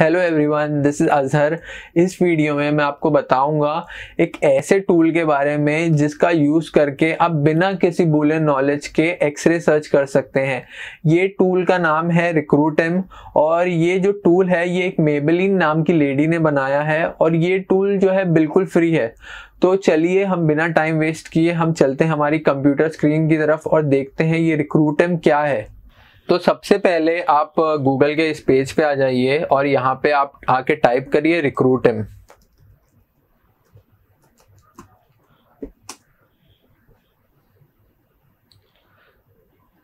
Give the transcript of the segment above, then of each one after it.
hello everyone this is Azhar इस वीडियो में मैं आपको बताऊंगा एक ऐसे टूल के बारे में जिसका यूज़ करके आप बिना किसी बोले नॉलेज के एक्सरे सर्च कर सकते हैं ये टूल का नाम है रिक्रूटम और ये जो टूल है ये एक मेबलिन नाम की लेडी ने बनाया है और ये टूल जो है बिल्कुल फ्री है तो चलिए हम बिना टाइम वेस्ट किए हम चलते हैं हमारी कंप्यूटर स्क्रीन की तरफ और देखते हैं ये रिक्रूटम क्या है तो सबसे पहले आप गूगल के इस पेज पे आ जाइए और यहाँ पे आप आके टाइप करिए रिक्रूट एम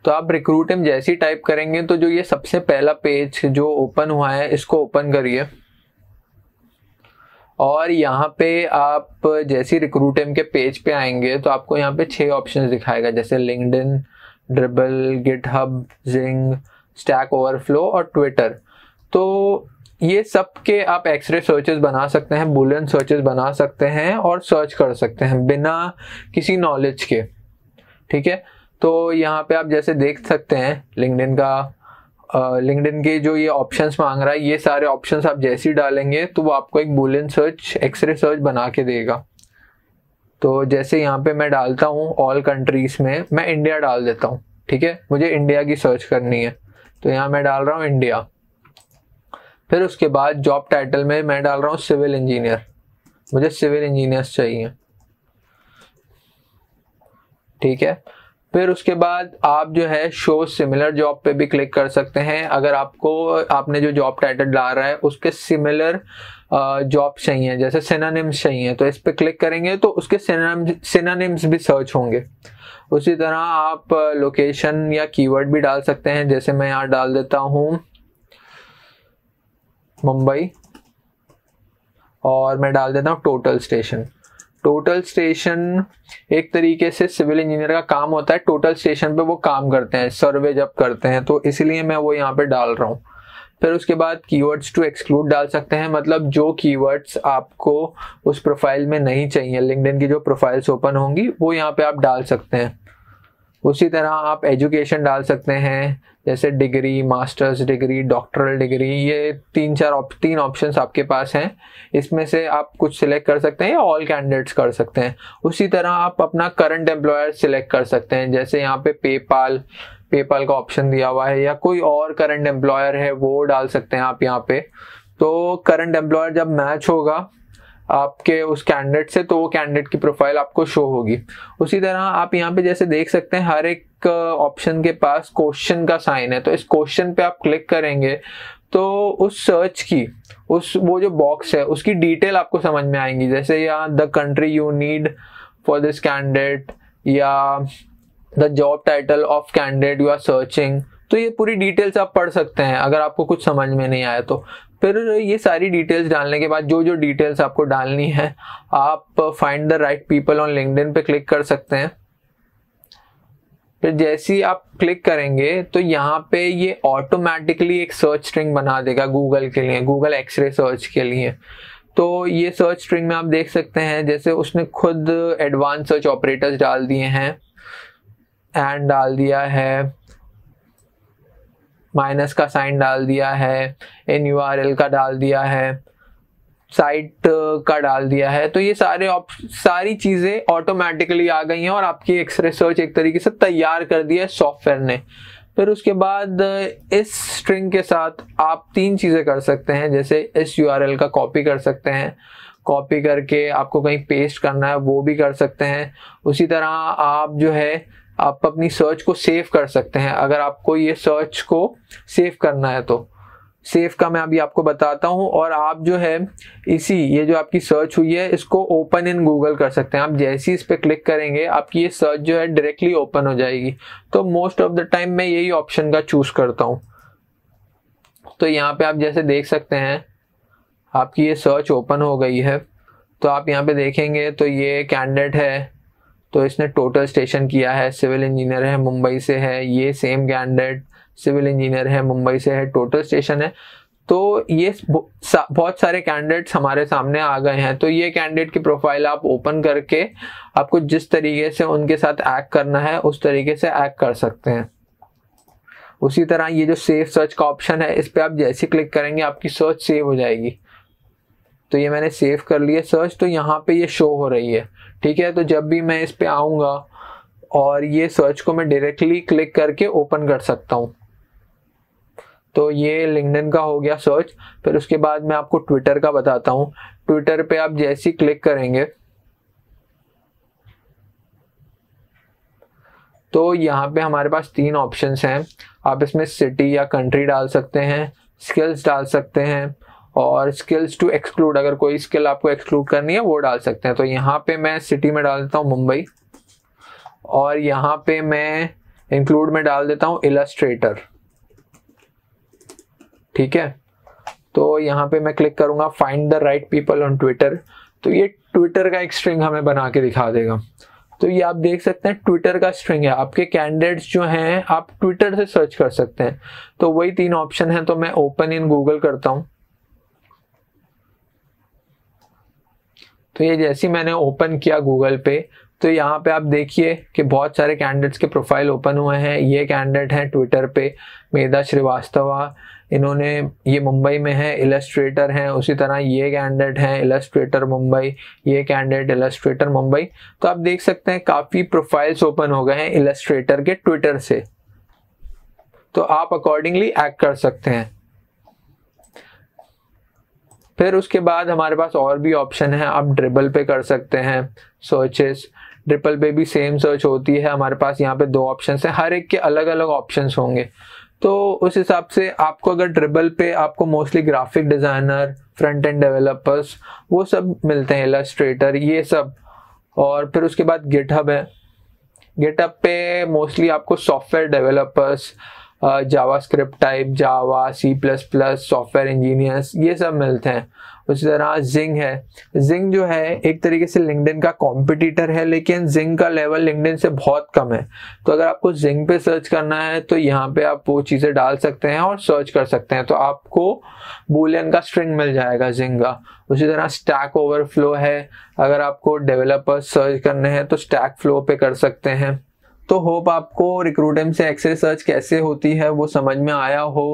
तो आप रिक्रूट एम जैसे ही टाइप करेंगे तो जो ये सबसे पहला पेज जो ओपन हुआ है इसको ओपन करिए और यहाँ पे आप जैसे रिक्रूट एम के पेज पे आएंगे तो आपको यहाँ पे छह ऑप्शंस दिखाएगा जैसे LinkedIn Dribbble GitHub Xing Stack Overflow और ट्विटर तो ये सब के आप एक्सरे सर्चेस बना सकते हैं बुलियन सर्चेस बना सकते हैं और सर्च कर सकते हैं बिना किसी नॉलेज के ठीक है तो यहाँ पे आप जैसे देख सकते हैं लिंकडिन का लिंकडिन के जो ये ऑप्शंस मांग रहा है ये सारे ऑप्शंस आप जैसे ही डालेंगे तो वो आपको एक बुलियन सर्च एक्सरे सर्च बना के देगा तो जैसे यहाँ पे मैं डालता हूँ ऑल कंट्रीज में मैं इंडिया डाल देता हूँ ठीक है मुझे इंडिया की सर्च करनी है तो यहाँ मैं डाल रहा हूँ इंडिया फिर उसके बाद जॉब टाइटल में मैं डाल रहा हूँ सिविल इंजीनियर मुझे सिविल इंजीनियर्स चाहिए ठीक है फिर उसके बाद आप जो है शो सिमिलर जॉब पे भी क्लिक कर सकते हैं अगर आपको आपने जो जॉब टाइटल डाल रहा है उसके सिमिलर जॉब चाहिए जैसे सिनानिम्स चाहिए तो इस पर क्लिक करेंगे तो उसके सिनानिम्स भी सर्च होंगे उसी तरह आप लोकेशन या कीवर्ड भी डाल सकते हैं जैसे मैं यहाँ डाल देता हूँ मुंबई और मैं डाल देता हूँ टोटल स्टेशन टोटल स्टेशन एक तरीके से सिविल इंजीनियर का काम होता है टोटल स्टेशन पे वो काम करते हैं सर्वे जब करते हैं तो इसलिए मैं वो यहाँ पे डाल रहा हूँ फिर उसके बाद कीवर्ड्स टू एक्सक्लूड डाल सकते हैं मतलब जो कीवर्ड्स आपको उस प्रोफाइल में नहीं चाहिए लिंकडिन की जो प्रोफाइल्स ओपन होंगी वो यहाँ पे आप डाल सकते हैं उसी तरह आप एजुकेशन डाल सकते हैं जैसे degree masters degree doctoral degree ये तीन चार उप, तीन ऑप्शन आपके पास हैं इसमें से आप कुछ सिलेक्ट कर सकते हैं या ऑल कैंडिडेट्स कर सकते हैं उसी तरह आप अपना करंट एम्प्लॉयर सिलेक्ट कर सकते हैं जैसे यहाँ पे पेपाल पेपाल का ऑप्शन दिया हुआ है या कोई और करंट एम्प्लॉयर है वो डाल सकते हैं आप यहाँ पे तो करंट एम्प्लॉयर जब मैच होगा आपके उस कैंडिडेट से तो वो कैंडिडेट की प्रोफाइल आपको शो होगी उसी तरह आप यहाँ पे जैसे देख सकते हैं हर एक ऑप्शन के पास क्वेश्चन का साइन है तो इस क्वेश्चन पे आप क्लिक करेंगे तो उस सर्च की उस वो जो बॉक्स है उसकी डिटेल आपको समझ में आएंगी जैसे यहाँ the country you need for this candidate या the job title of candidate you are searching तो ये पूरी डिटेल्स आप पढ़ सकते हैं अगर आपको कुछ समझ में नहीं आया तो फिर ये सारी डिटेल्स डालने के बाद जो जो डिटेल्स आपको डालनी है आप find the right people on LinkedIn पे क्लिक कर सकते हैं फिर जैसे ही आप क्लिक करेंगे तो यहाँ पे ये ऑटोमेटिकली एक सर्च स्ट्रिंग बना देगा गूगल के लिए गूगल एक्सरे सर्च के लिए तो ये सर्च स्ट्रिंग में आप देख सकते हैं जैसे उसने खुद एडवांस सर्च ऑपरेटर्स डाल दिए हैं एंड डाल दिया है माइनस का साइन डाल दिया है एन यू आर एल का डाल दिया है साइट का डाल दिया है तो ये सारे सारी चीज़ें ऑटोमेटिकली आ गई हैं और आपकी एक्सरे सर्च एक तरीके से तैयार कर दिया है सॉफ्टवेयर ने फिर उसके बाद इस स्ट्रिंग के साथ आप तीन चीज़ें कर सकते हैं जैसे इस यू का कॉपी कर सकते हैं कॉपी करके आपको कहीं पेस्ट करना है वो भी कर सकते हैं उसी तरह आप जो है आप अपनी सर्च को सेव कर सकते हैं अगर आपको ये सर्च को सेव करना है तो सेव का मैं अभी आपको बताता हूँ और आप जो है इसी ये जो आपकी सर्च हुई है इसको ओपन इन गूगल कर सकते हैं आप जैसे ही इस पर क्लिक करेंगे आपकी ये सर्च जो है डायरेक्टली ओपन हो जाएगी तो मोस्ट ऑफ द टाइम मैं यही ऑप्शन का चूज़ करता हूँ तो यहाँ पे आप जैसे देख सकते हैं आपकी ये सर्च ओपन हो गई है तो आप यहाँ पे देखेंगे तो ये कैंडिडेट है तो इसने टोटल स्टेशन किया है सिविल इंजीनियर है मुंबई से है ये सेम कैंडिडेट सिविल इंजीनियर है मुंबई से है टोटल स्टेशन है तो ये बहुत सारे कैंडिडेट्स हमारे सामने आ गए हैं तो ये कैंडिडेट की प्रोफाइल आप ओपन करके आपको जिस तरीके से उनके साथ एक्ट करना है उस तरीके से एक्ट कर सकते हैं उसी तरह ये जो सेव सर्च का ऑप्शन है इस पर आप जैसे क्लिक करेंगे आपकी सर्च सेव हो जाएगी तो ये मैंने सेव कर लिया सर्च तो यहाँ पे ये शो हो रही है ठीक है तो जब भी मैं इस पर आऊँगा और ये सर्च को मैं डायरेक्टली क्लिक करके ओपन कर सकता हूँ तो ये लिंकडन का हो गया सर्च फिर उसके बाद मैं आपको ट्विटर का बताता हूँ ट्विटर पे आप जैसे ही क्लिक करेंगे तो यहाँ पे हमारे पास तीन ऑप्शंस हैं आप इसमें सिटी या कंट्री डाल सकते हैं स्किल्स डाल सकते हैं और स्किल्स टू एक्सक्लूड अगर कोई स्किल आपको एक्सक्लूड करनी है वो डाल सकते हैं तो यहाँ पे मैं सिटी में डाल देता हूँ मुंबई और यहाँ पे मैं इंक्लूड में डाल देता हूँ इलास्ट्रेटर ठीक है तो यहाँ पे मैं क्लिक करूंगा find the right people on Twitter तो ये ट्विटर का एक स्ट्रिंग हमें बना के दिखा देगा तो ये आप देख सकते हैं ट्विटर का स्ट्रिंग है आपके कैंडिडेट्स जो हैं आप ट्विटर से सर्च कर सकते हैं तो वही तीन ऑप्शन है तो मैं ओपन इन गूगल करता हूँ तो ये जैसे मैंने ओपन किया गूगल पे तो यहाँ पे आप देखिए कि बहुत सारे कैंडिडेट्स के प्रोफाइल ओपन हुए हैं ये कैंडिडेट हैं ट्विटर पे मेधा श्रीवास्तवा इन्होंने ये मुंबई में है इलस्ट्रेटर हैं उसी तरह ये कैंडिडेट हैं इलस्ट्रेटर मुंबई ये कैंडिडेट इलस्ट्रेटर मुंबई तो आप देख सकते हैं काफ़ी प्रोफाइल्स ओपन हो गए हैं इलस्ट्रेटर के ट्विटर से तो आप अकॉर्डिंगली एक्ट कर सकते हैं फिर उसके बाद हमारे पास और भी ऑप्शन है आप ड्रिबल पे कर सकते हैं सर्चेस ट्रिपल पे भी सेम सर्च होती है हमारे पास यहाँ पे दो ऑप्शन है हर एक के अलग अलग ऑप्शन होंगे तो उस हिसाब से आपको अगर ट्रिबल पे आपको mostly graphic designer front end developers वो सब मिलते हैं इलास्ट्रेटर ये सब और फिर उसके बाद गिटहब है गिटहब पे मोस्टली आपको software developers JavaScript type Java C plus plus software engineers ये सब मिलते हैं उसी तरह जिंग है जिंग जो है एक तरीके से लिंकडिन का कॉम्पिटिटर है लेकिन जिंग का लेवल लिंकडिन से बहुत कम है तो अगर आपको जिंग पे सर्च करना है तो यहाँ पे आप वो चीज़ें डाल सकते हैं और सर्च कर सकते हैं तो आपको बुलियन का स्ट्रिंग मिल जाएगा जिंग का उसी तरह स्टैक ओवरफ्लो है अगर आपको डेवलपर सर्च करने हैं तो स्टैक फ्लो पे कर सकते हैं तो होप आपको रिक्रूटम से एक्सरे सर्च कैसे होती है वो समझ में आया हो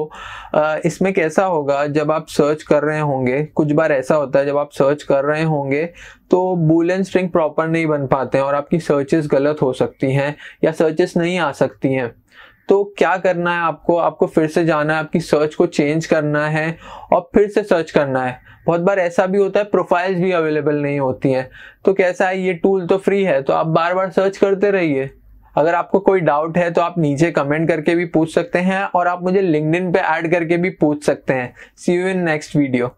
इसमें कैसा होगा जब आप सर्च कर रहे होंगे कुछ बार ऐसा होता है जब आप सर्च कर रहे होंगे तो एंड स्ट्रिंग प्रॉपर नहीं बन पाते हैं और आपकी सर्चेस गलत हो सकती हैं या सर्चेस नहीं आ सकती हैं तो क्या करना है आपको आपको फिर से जाना है आपकी सर्च को चेंज करना है और फिर से सर्च करना है बहुत बार ऐसा भी होता है प्रोफाइल्स भी अवेलेबल नहीं होती हैं तो कैसा है ये टूल तो फ्री है तो आप बार बार सर्च करते रहिए अगर आपको कोई डाउट है तो आप नीचे कमेंट करके भी पूछ सकते हैं और आप मुझे लिंकड पे ऐड करके भी पूछ सकते हैं see you in next video